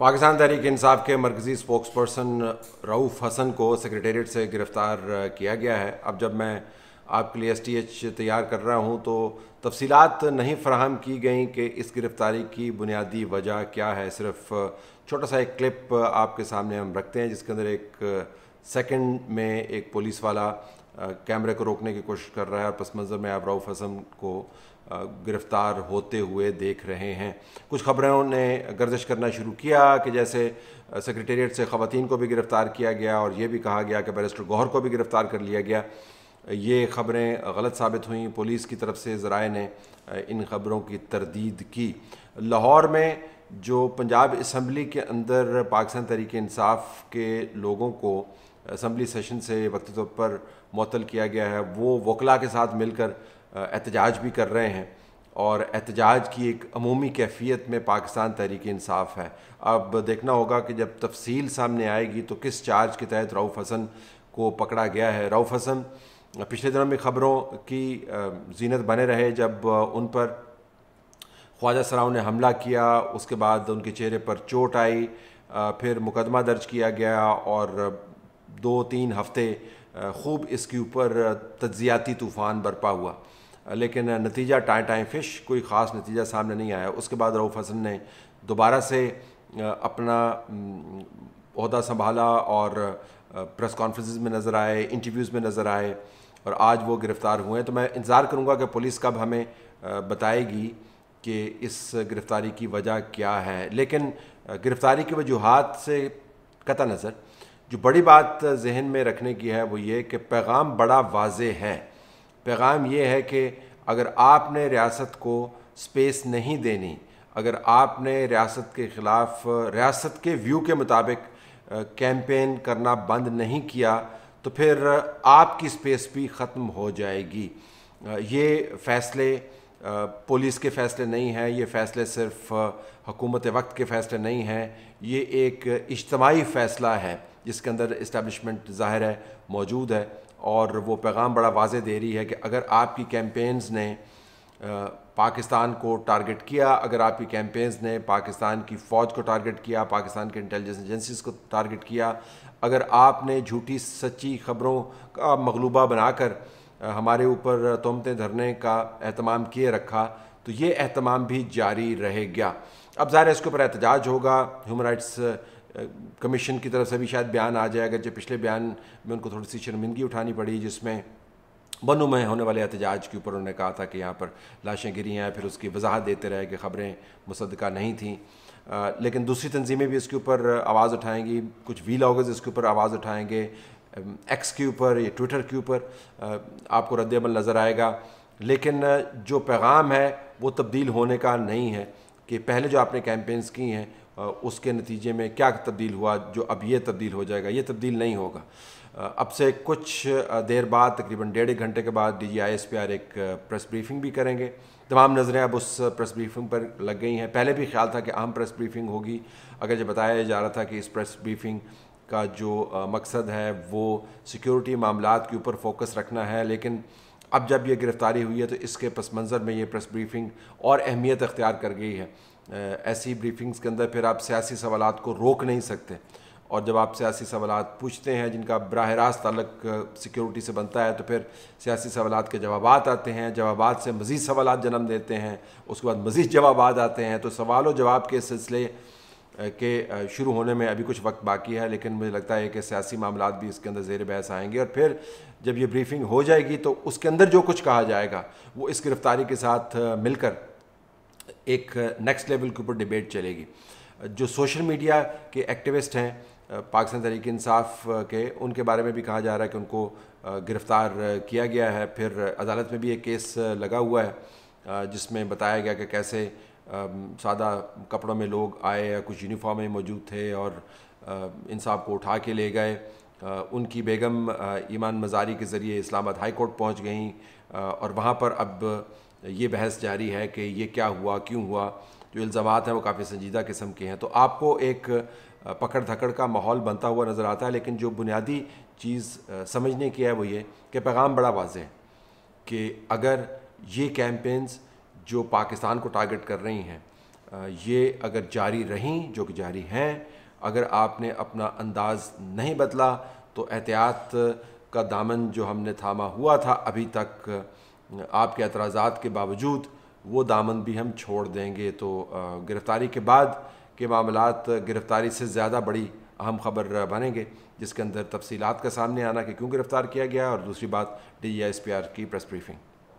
पाकिस्तान तहरीक इंसाफ के मरकज़ी spokes person Rauf Hasan को सेक्रेटेरिएट से गिरफ़्तार किया गया है अब जब मैं आपके लिए एस टी एच तैयार कर रहा हूँ तो तफसीलात नहीं फ्राहम की गई कि इस गिरफ़्तारी की बुनियादी वजह क्या है सिर्फ छोटा सा एक क्लिप आपके सामने हम रखते हैं जिसके अंदर एक सेकंड में एक पुलिस वाला कैमरे को रोकने की कोशिश कर रहा है और पस मंज़र में आबराउफ हसन को गिरफ्तार होते हुए देख रहे हैं कुछ खबरों ने गर्दिश करना शुरू किया कि जैसे सेक्रेटेरिएट से ख़वान को भी गिरफ़्तार किया गया और ये भी कहा गया कि बैरिस्टर गौहर को भी गिरफ़्तार कर लिया गया ये ख़बरें गलत साबित हुई पुलिस की तरफ से ज़राए ने इन ख़बरों की तरदीद की लाहौर में जो पंजाब इसम्बली के अंदर पाकिस्तान तरीक़ानसाफ़ इंसाफ के लोगों को असम्बली सेशन से वक्त तौर पर मअतल किया गया है वो वकला के साथ मिलकर एहतजाज भी कर रहे हैं और एहतजाज की एक अमूमी कैफियत में पाकिस्तान तहरीक इंसाफ है अब देखना होगा कि जब तफसील सामने आएगी तो किस चार्ज के तहत रऊफ़ हसन को पकड़ा गया है रऊफ़ हसन पिछले दिनों में ख़बरों की जीनत बने रहे जब उन पर ख्वाजा सराव ने हमला किया उसके बाद उनके चेहरे पर चोट आई फिर मुकदमा दर्ज किया गया और दो तीन हफ्ते खूब इसके ऊपर तजियाती तूफ़ान बरपा हुआ लेकिन नतीजा टाए टाएँ फिश कोई ख़ास नतीजा सामने नहीं आया उसके बाद रऊफ़ हसन ने दोबारा से अपना अहदा संभाला और प्रेस कॉन्फ्रेंस में नज़र आए इंटरव्यूज़ में नज़र आए और आज वो गिरफ़्तार हुए हैं तो मैं इंतज़ार करूँगा कि पुलिस कब हमें बताएगी कि इस गिरफ़्तारी की वजह क्या है लेकिन गिरफ़्तारी की वजूहत से कत नज़र जो बड़ी बात जहन में रखने की है वो ये कि पैगाम बड़ा वाज है पैगाम ये है कि अगर आपने रियासत को स्पेस नहीं देनी अगर आपने रियासत के ख़िलाफ़ रियासत के व्यू के मुताबिक कैंपेन करना बंद नहीं किया तो फिर आपकी स्पेस भी ख़त्म हो जाएगी ये फ़ैसले पुलिस के फ़ैसले नहीं हैं ये फ़ैसले सिर्फ हकूमत वक्त के फ़ैसले नहीं हैं ये एक इज्तमाही फ़ैसला है जिसके अंदर इस्टबलिशमेंट ज़ाहिर है मौजूद है और वो पैगाम बड़ा वाज दे रही है कि अगर आपकी कैंपेन्स ने पाकिस्तान को टारगेट किया अगर आपकी कैंपेन्स ने पाकिस्तान की फ़ौज को टारगेट किया पाकिस्तान के इंटेलिजेंस एजेंसीज को टारगेट किया अगर आपने झूठी सच्ची खबरों का मकलूबा बनाकर हमारे ऊपर तोमते धरने का अहतमाम किए रखा तो ये अहतमाम भी जारी रहेगा अब ज़ाहिर है इसके ऊपर एहतजाज होगा ह्यूमन राइट्स कमीशन की तरफ से भी शायद बयान आ जाएगा जो पिछले बयान में उनको थोड़ी सी शर्मिंदगी उठानी पड़ी जिसमें बनू में होने वाले एहतजाज के ऊपर उन्होंने कहा था कि यहाँ पर लाशें गिरी हैं फिर उसकी वजाहत देते रहे कि ख़बरें मुसदका नहीं आ, लेकिन दूसरी तनजीमें भी इसके ऊपर आवाज़ उठाएंगी कुछ वी लॉगर्स इसके ऊपर आवाज़ उठाएंगे एक्स के ऊपर या ट्विटर के ऊपर आपको रद्दमल नज़र आएगा लेकिन जो पैगाम है वो तब्दील होने का नहीं है कि पहले जो आपने कैंपेन्स की हैं उसके नतीजे में क्या तब्दील हुआ जो अब ये तब्दील हो जाएगा ये तब्दील नहीं होगा अब से कुछ देर बाद तकरीबन डेढ़ घंटे के बाद D G I S P R एक प्रेस ब्रीफिंग भी करेंगे तमाम नज़रें अब उस प्रेस ब्रीफिंग पर लग गई हैं पहले भी ख्याल था कि अहम प्रेस ब्रीफिंग होगी अगर जब बताया जा रहा था कि इस प्रेस ब्रीफिंग का जो मकसद है वो सिक्योरिटी मामला के ऊपर फोकस रखना है लेकिन अब जब यह गिरफ़्तारी हुई है तो इसके पस मंज़र में ये प्रेस ब्रीफिंग और अहमियत अख्तियार कर गई है ऐसी ब्रीफिंग्स के अंदर फिर आप सियासी सवाल को रोक नहीं सकते और जब आप सियासी सवाल पूछते हैं जिनका बरह रास्त तलक सिक्योरिटी से बनता है तो फिर सियासी सवाल के जवाब आते हैं जवाब से मज़ीद सवाल जन्म देते हैं उसके बाद मज़ीद जवाब आते हैं तो सवाल व जवाब के सिलसिले के शुरू होने में अभी कुछ वक्त बाकी है लेकिन मुझे लगता है कि सियासी मामला भी इसके अंदर जेर बहस आएंगे और फिर जब ये ब्रीफिंग हो जाएगी तो उसके अंदर जो कुछ कहा जाएगा वो इस गिरफ्तारी के साथ मिलकर एक नेक्स्ट लेवल के ऊपर डिबेट चलेगी जो सोशल मीडिया के एक्टिविस्ट हैं पाकिस्तान तहरीक इंसाफ के उनके बारे में भी कहा जा रहा है कि उनको गिरफ़्तार किया गया है फिर अदालत में भी एक केस लगा हुआ है जिसमें बताया गया कि कैसे सादा कपड़ों में लोग आए या कुछ यूनिफॉर्म में मौजूद थे और इन साहब को उठा के ले गए उनकी बेगम ईमान मजारी के ज़रिए इस्लामाबाद हाई कोर्ट पहुँच गई और वहाँ पर अब ये बहस जारी है कि ये क्या हुआ क्यों हुआ जो इल्ज़ाम हैं वो काफ़ी संजीदा किस्म के हैं तो आपको एक पकड़ धकड़ का माहौल बनता हुआ नज़र आता है लेकिन जो बुनियादी चीज़ समझने की है वो ये कि पैगाम बड़ा वाज है कि अगर ये कैंपेन्स जो पाकिस्तान को टारगेट कर रही हैं ये अगर जारी रहीं जो कि जारी हैं अगर आपने अपना अंदाज़ नहीं बदला तो एहतियात का दामन जो हमने थामा हुआ था अभी तक आपके एतराज़ा के बावजूद वो दामन भी हम छोड़ देंगे तो गिरफ़्तारी के बाद के मामला गिरफ़्तारी से ज़्यादा बड़ी अहम खबर बनेंगे जिसके अंदर तफसीत का सामने आना कि क्यों गिरफ़्तार किया गया और दूसरी बात डी एस पी आर की प्रेस ब्रीफिंग